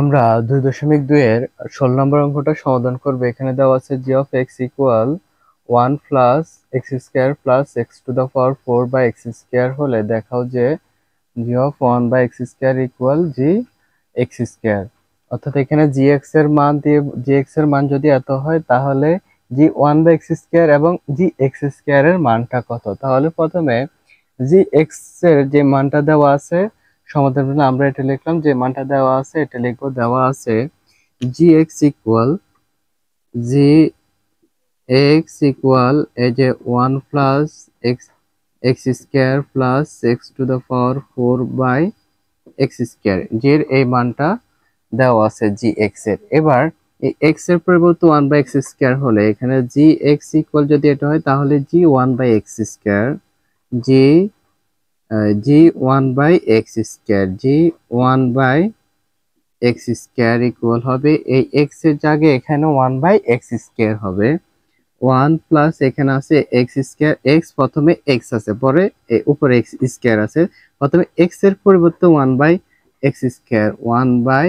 আমরা দুই দশমিক এর ষোলো নম্বর অঙ্কটা সমাধান করবে এখানে দেওয়া আছে g of x equal one plus x square plus x to the power four by x square হলে দেখাও যে g of one by x square equal g x square অর্থাৎ এখানে জি এক্স এর মান দিয়ে জি এক্স এর মান যদি এত হয় তাহলে g one by x square এবং জি এক্স এর মানটা কত তাহলে প্রথমে জি এক্স এর যে মানটা দেওয়া আছে সমাধান করলাম আমরা এটা লিখলাম যে মানটা দেওয়া আছে এটা লিখবো দেওয়া আছে g x equal g x equal এ যে one plus x x square plus x to the power four by x square জির এই মানটা দেওয়া আছে জি এক্স এর এবার এই এক্স এর পরিবর্তে ওয়ান বাই এক্স স্কোয়ার হলে এখানে জি এক্স ইকুয়াল যদি এটা হয় তাহলে g one by x square g g one by x square g one by x square equal হবে এই এক্স এর জায়গায় এখানে ওয়ান বাই এক্স স্কোয়ার হবে ওয়ান প্লাস এখানে আছে এক্স স্কোয়ার এক্স প্রথমে এক্স আছে পরে উপরে এক্স স্কোয়ার আছে প্রথমে এক্স এর পরিবর্তে one by x square one by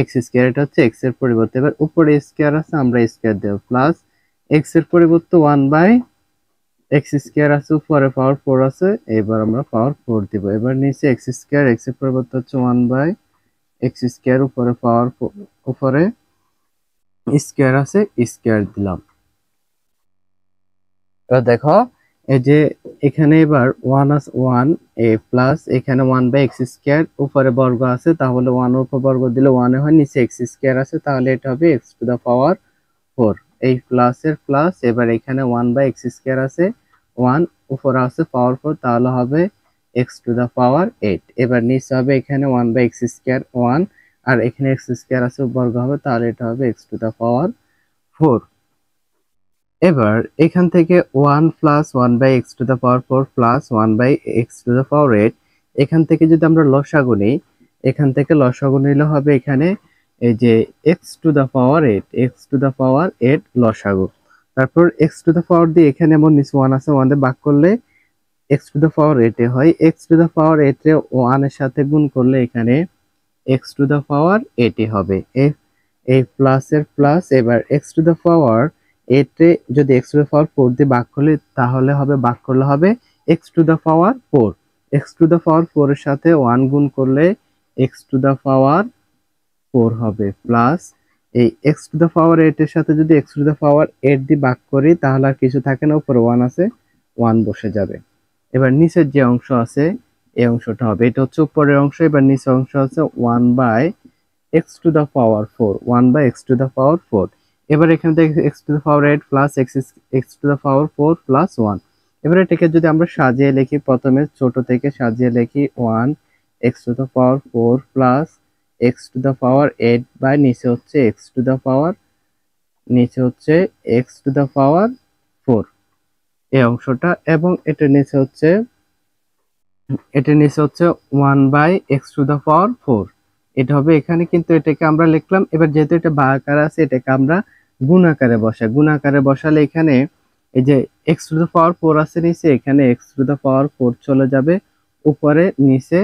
x square এটা হচ্ছে এক্স এর পরিবর্তে এবার উপরে স্কোয়ার আছে আমরা স্কোয়ার দেব প্লাস এক্স এর পরিবর্তে ওয়ান বাই এক্স স্কোয়ার আছে উপরে পাওয়ার ফোর আছে এবার আমরা পাওয়ার ফোর দিব এবার নিচে এক্স স্কোয়ার এক্স এর পরিবর্তে হচ্ছে ওয়ান বাই এক্স স্কোয়ার উপরে পাওয়ার উপরে স্কোয়ার আছে স্কোয়ার দিলাম এবার দেখো এই যে এখানে এবার ওয়ান আস ওয়ান এ প্লাস এখানে ওয়ান বাই এক্স স্কোয়ার উপরে বর্গ আছে তাহলে ওয়ান উপর বর্গ দিলে ওয়ানে হয় নিচে এক্স স্কোয়ার আছে তাহলে এটা হবে x to the power four এই প্লাসের প্লাস এবার এখানে ওয়ান বাই এক্স স্কোয়ার আছে ওয়ান উপরে আছে পাওয়ার ফোর তাহলে হবে x to the power eight এবার নিচে হবে এখানে one by x square one আর এখানে এক্স স্কোয়ার আছে বর্গ হবে তাহলে এটা হবে x to the power four এবার এখান থেকে one plus one by x to the power four plus one by x to the power eight এখান থেকে যদি আমরা লসাগু নিই এখান থেকে লসাগু নিলে হবে এখানে এই যে x to the power eight x to the power eight লসাগু তারপর এক্স টু দ্য পাওয়ার দিয়ে এখানে এমন নিচে ওয়ান আছে ওয়ান দিয়ে ভাগ করলে এক্স টু দ্য পাওয়ার এইটে হয় এক্স টু দ্য পাওয়ার এইটে ওয়ানের সাথে গুণ করলে এখানে এক্স টু দ্য পাওয়ার এইটে হবে এই এর প্লাস এবার এক্স টু দ্য পাওয়ার এইটে যদি x to the power four দিয়ে ভাগ করলে তাহলে হবে ভাগ করলে হবে x to the power four x to the power ফোরের সাথে ওয়ান গুণ করলে x to the power four হবে প্লাস এই এক্স টু দ্য পাওয়ার এর সাথে যদি x to the power eight দিয়ে ভাগ করি তাহলে আর কিছু থাকে না উপরে ওয়ান আছে ওয়ান বসে যাবে এবার নিচের যে অংশ আছে এই অংশটা হবে এটা হচ্ছে উপরের অংশ এবার নিচের অংশ আছে one by x to the power four one by x to the power four এবার এখানে দেখি x to the power eight plus x x to the power four plus one এবার এটাকে যদি আমরা সাজিয়ে লিখি প্রথমে ছোট থেকে সাজিয়ে লিখি one x to the power four plus x to the power eight by নিচে হচ্ছে এক্স টু দ্য পাওয়ার নিচে হচ্ছে x to the power four এই অংশটা এবং এটার নিচে হচ্ছে এটার নিচে হচ্ছে one by x to the power four এটা হবে এখানে কিন্তু এটাকে আমরা লিখলাম এবার যেহেতু এটা বা আকার আছে এটাকে আমরা গুণ আকারে বসাই গুণ আকারে বসালে এখানে এই যে x to the power four আছে নিচে এখানে x to the power four চলে যাবে উপরে নিচে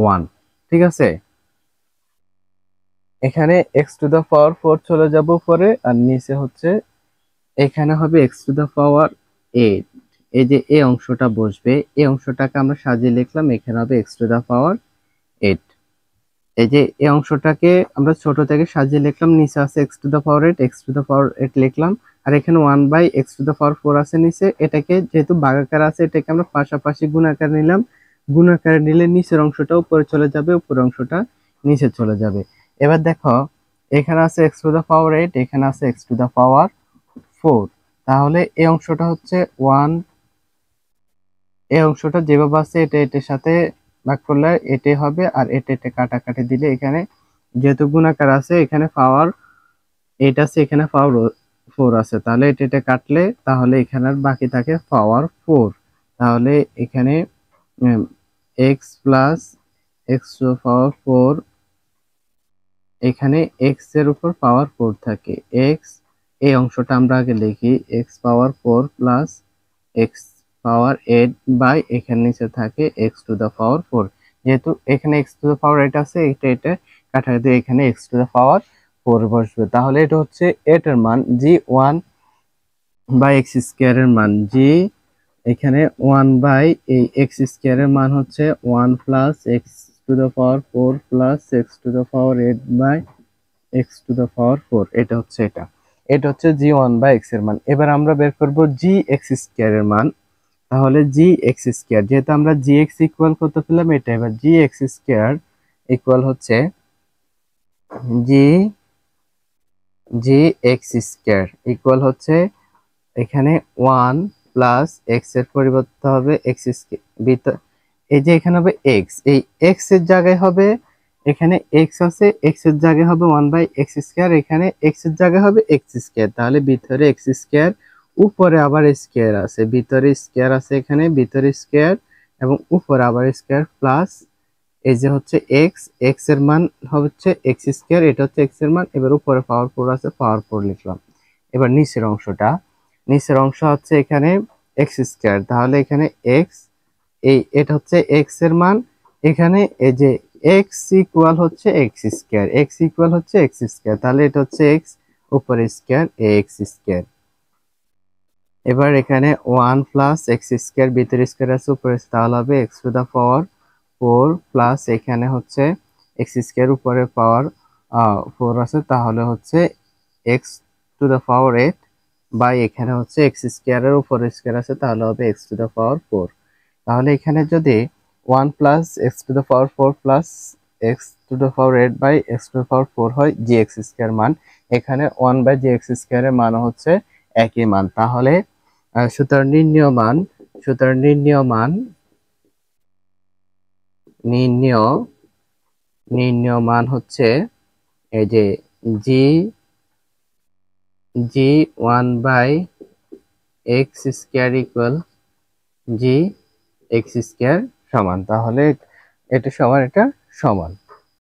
ওয়ান ঠিক আছে এখানে x to the power four চলে যাব পরে আর নিচে হচ্ছে এখানে হবে x to the power eight এই যে এ অংশটা বসবে এই অংশটাকে আমরা সাজিয়ে লিখলাম এখানে হবে x to the power eight এই যে এই অংশটাকে আমরা ছোট থেকে সাজিয়ে লিখলাম নিচে আছে x to the power eight x to the power eight লিখলাম আর এখানে one by x to the power four আছে নিচে এটাকে যেহেতু বাগাকার আছে এটাকে আমরা পাশাপাশি গুণাকার নিলাম গুণাকার নিলে নিচের অংশটা উপরে চলে যাবে উপরের অংশটা নিচে চলে যাবে এবার দেখো এখানে আছে x to the power eight এখানে আছে x to the power four তাহলে এই অংশটা হচ্ছে ওয়ান এই অংশটা যেভাবে আছে এটা এটার সাথে ভাগ করলে এটাই হবে আর এটা এটা কাটাকাটি দিলে এখানে যেহেতু গুণাকার আছে এখানে পাওয়ার এইট আছে এখানে পাওয়ার ফোর আছে তাহলে এটা এটা কাটলে তাহলে এখানে আর বাকি থাকে পাওয়ার ফোর তাহলে এখানে x plus x to power four এখানে এক্স এর উপর পাওয়ার ফোর থাকে এক্স এই অংশটা আমরা আগে লিখি x power four plus x power eight by এখানে নিচে থাকে x to the power four যেহেতু এখানে x to the power eight আছে এটা এটা কাটা দিয়ে এখানে x to the power four বসবে তাহলে এটা হচ্ছে এটার মান জি ওয়ান বাই এক্স এর মান জি এখানে ওয়ান বাই এই এক্স এর মান হচ্ছে one plus x to the power four plus x to the power 8 by x to the power four এটা হচ্ছে এটা এটা হচ্ছে জি ওয়ান বাই এক্স এর মান এবার আমরা বের করব জি এক্স স্কোয়ার এর মান তাহলে জি এক্স স্কোয়ার যেহেতু আমরা জি এক্স ইকুয়াল করতে পেলাম এটা এবার জি এক্স স্কোয়ার ইকুয়াল হচ্ছে g g x square equal হচ্ছে এখানে ওয়ান প্লাস এক্স এর পরিবর্তে হবে এক্স স্কোয়ার এই যে এখানে হবে এক্স এই এক্স এর জায়গায় হবে এখানে এক্স আছে এক্স এর জায়গায় হবে ওয়ান বাই এক্স স্কোয়ার এখানে এক্স এর জায়গায় হবে এক্স স্কোয়ার তাহলে ভিতরে এক্স স্কোয়ার উপরে আবার স্কোয়ার আছে ভিতরে স্কোয়ার আছে এখানে ভিতরে স্কোয়ার এবং উপরে আবার স্কোয়ার প্লাস এই যে হচ্ছে এক্স এক্স এর মান হচ্ছে এক্স স্কোয়ার এটা হচ্ছে এক্স এর মান এবার উপরে পাওয়ার ফোর আছে পাওয়ার ফোর লিখলাম এবার নিচের অংশটা নিচের অংশ হচ্ছে এখানে এক্স স্কোয়ার তাহলে এখানে এক্স এই এটা হচ্ছে এক্স এর মান এখানে এই যে এক্স ইকুয়াল হচ্ছে এক্স স্কোয়ার এক্স ইকুয়াল হচ্ছে এক্স স্কোয়ার তাহলে এটা হচ্ছে এক্স উপরে স্কোয়ার এক্স স্কোয়ার এবার এখানে ওয়ান প্লাস এক্স স্কোয়ার ভিতরে স্কোয়ার আছে উপরে তাহলে হবে x to the power four plus এখানে হচ্ছে এক্স স্কোয়ার উপরে পাওয়ার ফোর আছে তাহলে হচ্ছে x to the power eight বা এখানে হচ্ছে এক্স স্কোয়ারের উপরে স্কোয়ার আছে তাহলে হবে x to the power four তাহলে এখানে যদি one plus x to the power four plus x to the power eight by x to the power four হয় জি এক্স স্কোয়ার মান এখানে ওয়ান বাই জি এক্স স্কোয়ারের মান হচ্ছে একই মান তাহলে সুতরাং নির্ণীয় মান সুতরাং নির্ণীয় মান নির্ণীয় নির্ণীয় মান হচ্ছে এই যে g g one by x square equal g x square সমান তাহলে এটা সমান এটা সমান